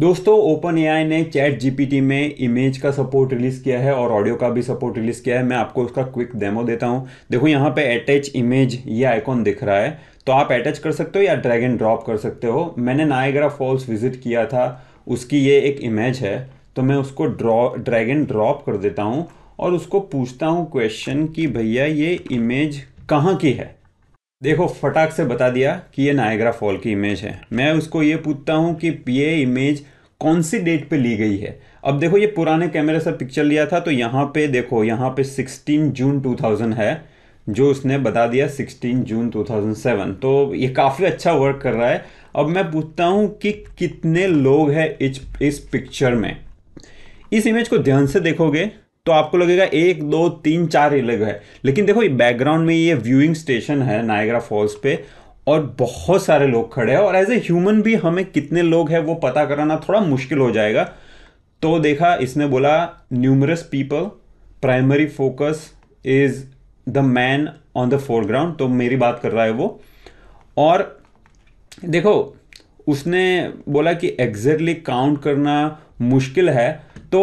दोस्तों OpenAI ने ChatGPT में इमेज का सपोर्ट रिलीज़ किया है और ऑडियो का भी सपोर्ट रिलीज़ किया है मैं आपको उसका क्विक डेमो देता हूँ देखो यहाँ पे अटैच इमेज ये आइकॉन दिख रहा है तो आप अटैच कर सकते हो या ड्रैग एंड ड्रॉप कर सकते हो मैंने नायगरा फॉल्स विजिट किया था उसकी ये एक इमेज है तो मैं उसको ड्रॉ ड्रैग एंड ड्रॉप कर देता हूँ और उसको पूछता हूँ क्वेश्चन कि भैया ये इमेज कहाँ की है देखो फटाक से बता दिया कि ये नायग्रा फॉल की इमेज है मैं उसको ये पूछता हूँ कि ये इमेज कौन सी डेट पे ली गई है अब देखो ये पुराने कैमरे से पिक्चर लिया था तो यहाँ पे देखो यहाँ पे 16 जून 2000 है जो उसने बता दिया 16 जून 2007 तो ये काफ़ी अच्छा वर्क कर रहा है अब मैं पूछता हूँ कि कितने लोग हैं इस इस पिक्चर में इस इमेज को ध्यान से देखोगे तो आपको लगेगा एक दो तीन चार ही है लेकिन देखो ये बैकग्राउंड में ये व्यूइंग स्टेशन है नायगरा फॉल्स पे और बहुत सारे लोग खड़े हैं और एज ए ह्यूमन भी हमें कितने लोग हैं वो पता कराना थोड़ा मुश्किल हो जाएगा तो देखा इसने बोला numerous people primary focus is the man on the foreground तो मेरी बात कर रहा है वो और देखो उसने बोला कि एग्जैक्टली काउंट करना मुश्किल है तो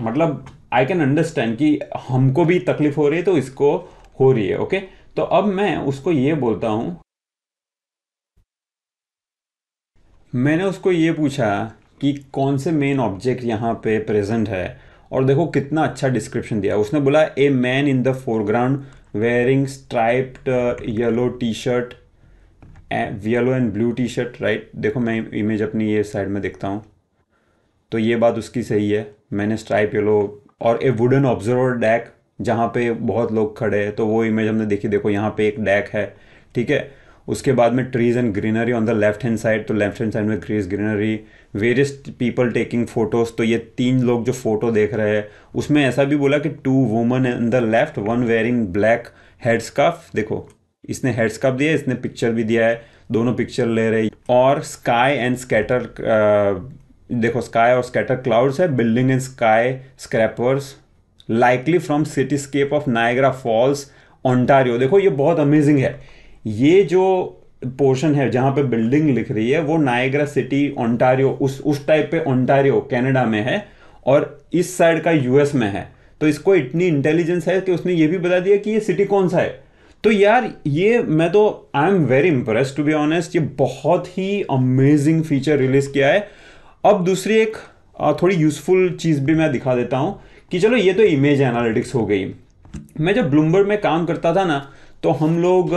मतलब आई कैन अंडरस्टैंड कि हमको भी तकलीफ हो रही है तो इसको हो रही है ओके तो अब मैं उसको ये बोलता हूँ मैंने उसको ये पूछा कि कौन से मेन ऑब्जेक्ट यहाँ पे प्रेजेंट है और देखो कितना अच्छा डिस्क्रिप्शन दिया उसने बोला a man in the foreground wearing striped yellow T shirt yellow and blue T shirt right देखो मैं इमेज अपनी ये साइड में देखता हूँ तो ये बात उसकी सही है मैंने स्ट्राइप येलो और ए वुडन ऑब्जर्वर डैक जहाँ पे बहुत लोग खड़े हैं तो वो इमेज हमने देखी देखो यहाँ पे एक डैक है ठीक है उसके बाद में trees and greenery on the left hand side तो लेफ्ट हैंड साइड में trees greenery various people taking photos तो ये तीन लोग जो फोटो देख रहे हैं उसमें ऐसा भी बोला कि two woman in the left one wearing black head देखो इसने हेड स्काफ दिया इसने पिक्चर भी दिया है दोनों पिक्चर ले रही और स्काई एंड स्कैटर देखो स्काई और स्कैटर क्लाउड्स है building in skyscrapers likely from cityscape of Niagara Falls Ontario देखो ये बहुत अमेजिंग है ये जो पोर्शन है जहां पे बिल्डिंग लिख रही है वो नायग्रा सिटी ऑन्टारियो उस उस टाइप पे ऑन्टारियो कैनेडा में है और इस साइड का यूएस में है तो इसको इतनी इंटेलिजेंस है कि उसने ये भी बता दिया कि ये सिटी कौन सा है तो यार ये मैं तो I am very impress to be honest ये बहुत ही अमेजिंग फीचर रिलीज किया है अब दूसरी एक थोड़ी यूज़फुल चीज़ भी मैं दिखा देता हूँ कि चलो ये तो इमेज एनालिटिक्स हो गई मैं जब ब्लूमबर्ग में काम करता था ना तो हम लोग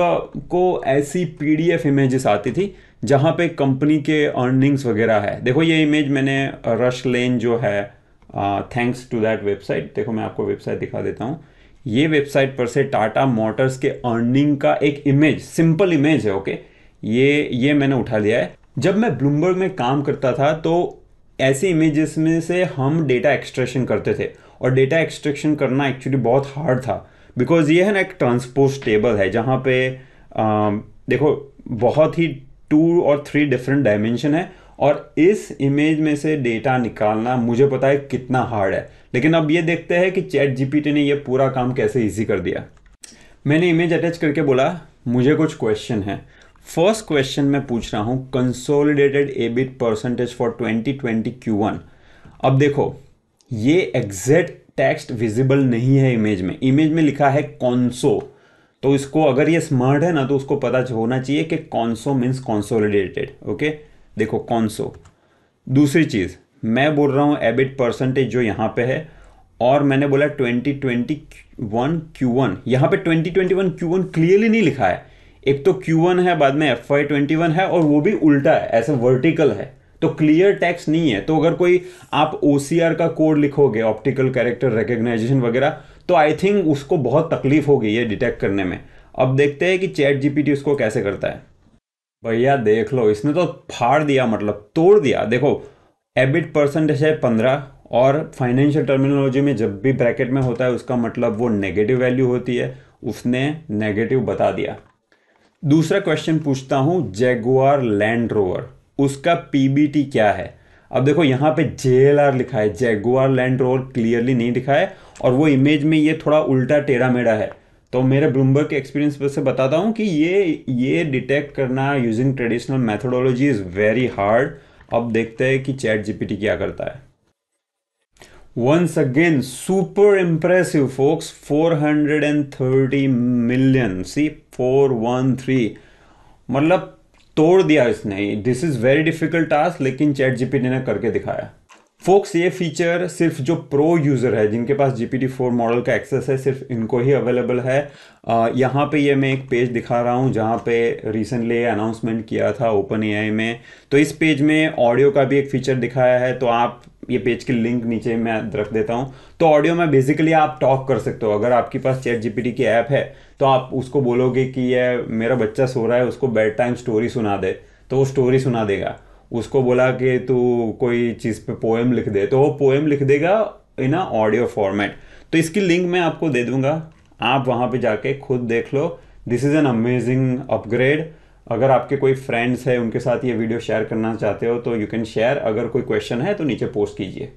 को ऐसी पी डी एफ इमेजेस आती थी जहाँ पे कंपनी के अर्निंग्स वगैरह है देखो ये इमेज मैंने रश लेन जो है थैंक्स टू दैट वेबसाइट देखो मैं आपको वेबसाइट दिखा देता हूँ ये वेबसाइट पर से टाटा मोटर्स के अर्निंग का एक इमेज सिंपल इमेज है ओके ये ये मैंने उठा लिया है जब मैं ब्लूमबर्ग में काम करता था तो ऐसे इमेजेस में से हम डेटा एक्सट्रैक्शन करते थे और डेटा एक्सट्रैक्शन करना एक्चुअली बहुत हार्ड था बिकॉज ये है ना एक ट्रांसपोज टेबल है जहाँ पे आ, देखो बहुत ही टू और थ्री डिफरेंट डायमेंशन है और इस इमेज में से डेटा निकालना मुझे पता है कितना हार्ड है लेकिन अब ये देखते हैं कि चैट जीपीटी ने ये पूरा काम कैसे इजी कर दिया मैंने इमेज अटैच करके बोला मुझे कुछ क्वेश्चन है फर्स्ट क्वेश्चन में पूछ रहा हूं consolidated EBIT percentage for 2020 Q1 अब देखो ये एग्जैक्ट टेक्स्ट विजिबल नहीं है इमेज में इमेज में लिखा है कॉन्सो तो इसको अगर ये स्मार्ट है ना तो उसको पता होना चाहिए कि कॉन्सो मीन्स कॉन्सोलिडेटेड ओके देखो कॉन्सो दूसरी चीज़ मैं बोल रहा हूँ एबिट परसेंटेज जो यहाँ पे है और मैंने बोला 2021 Q1 ट्वेंटी पे 2021 Q1 क्लियरली नहीं लिखा है एक तो Q1 है बाद में एफ वाई है और वो भी उल्टा है ऐसे वर्टिकल है तो क्लियर टैक्स नहीं है तो अगर कोई आप ओ का कोड लिखोगे ऑप्टिकल कैरेक्टर रिकोगनाइजेशन वगैरह तो आई थिंक उसको बहुत तकलीफ होगी ये डिटेक्ट करने में अब देखते हैं कि चैट जीपीटी उसको कैसे करता है भैया देख लो इसने तो फाड़ दिया मतलब तोड़ दिया देखो एबिट परसेंटेज है पंद्रह और फाइनेंशियल टर्मिनोलॉजी में जब भी ब्रैकेट में होता है उसका मतलब वो नेगेटिव वैल्यू होती है उसने नेगेटिव बता दिया दूसरा क्वेश्चन पूछता हूं जेगुआर लैंड रोवर उसका पीबीटी क्या है अब देखो यहां पे जे लिखा है जेगुआर लैंड रोवर क्लियरली नहीं लिखा है और वो इमेज में ये थोड़ा उल्टा टेढ़ा मेढ़ा है तो मेरे ब्लूमबर्ग के एक्सपीरियंस से बताता हूँ कि ये ये डिटेक्ट करना using traditional methodology is very hard अब देखते हैं कि चैट जीपीटी क्या करता है once again super impressive folks 430 million C 413 मतलब तोड़ दिया इसने this is very difficult task लेकिन चैट जीपीटी ने करके दिखाया फोक्स ये फीचर सिर्फ जो प्रो यूज़र है जिनके पास जीपी टी फोर मॉडल का एक्सेस है सिर्फ इनको ही अवेलेबल है यहाँ पे ये मैं एक पेज दिखा रहा हूँ जहाँ पे रिसेंटली अनाउंसमेंट किया था ओपन ए में तो इस पेज में ऑडियो का भी एक फीचर दिखाया है तो आप ये पेज की लिंक नीचे मैं रख देता हूँ तो ऑडियो में बेसिकली आप टॉक कर सकते हो अगर आपके पास चैट जीपीटी की ऐप है तो आप उसको बोलोगे कि ये मेरा बच्चा सो रहा है उसको बेड टाइम स्टोरी सुना दे तो वो स्टोरी सुना देगा उसको बोला कि तू कोई चीज़ पे पोएम लिख दे तो वो पोएम लिख देगा इन अ ऑडियो फॉर्मेट तो इसकी लिंक मैं आपको दे दूंगा आप वहाँ पे जाके खुद देख लो this is an amazing upgrade अगर आपके कोई फ्रेंड्स हैं उनके साथ ये वीडियो शेयर करना चाहते हो तो यू कैन शेयर अगर कोई क्वेश्चन है तो नीचे पोस्ट कीजिए